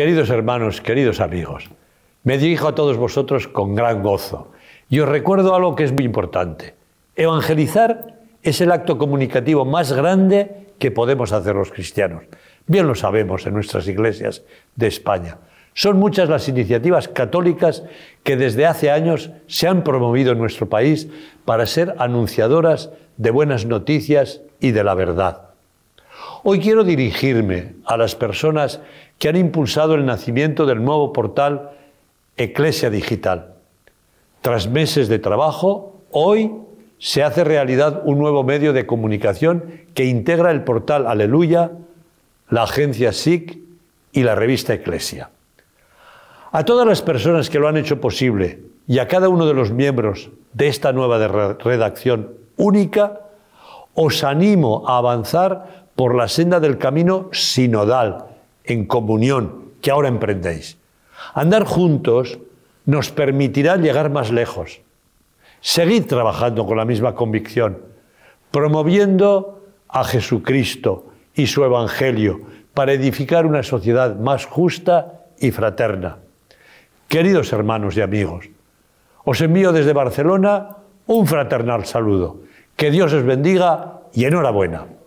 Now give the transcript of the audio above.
Queridos hermanos, queridos amigos, me dirijo a todos vosotros con gran gozo y os recuerdo algo que es muy importante. Evangelizar es el acto comunicativo más grande que podemos hacer los cristianos. Bien lo sabemos en nuestras iglesias de España. Son muchas las iniciativas católicas que desde hace años se han promovido en nuestro país para ser anunciadoras de buenas noticias y de la verdad. Hoy quiero dirigirme a las personas que han impulsado el nacimiento del nuevo portal Eclesia Digital. Tras meses de trabajo, hoy se hace realidad un nuevo medio de comunicación que integra el portal Aleluya, la agencia SIC y la revista Eclesia. A todas las personas que lo han hecho posible y a cada uno de los miembros de esta nueva redacción única, os animo a avanzar por la senda del camino sinodal, en comunión, que ahora emprendéis. Andar juntos nos permitirá llegar más lejos. Seguid trabajando con la misma convicción, promoviendo a Jesucristo y su Evangelio para edificar una sociedad más justa y fraterna. Queridos hermanos y amigos, os envío desde Barcelona un fraternal saludo. Que Dios os bendiga y enhorabuena.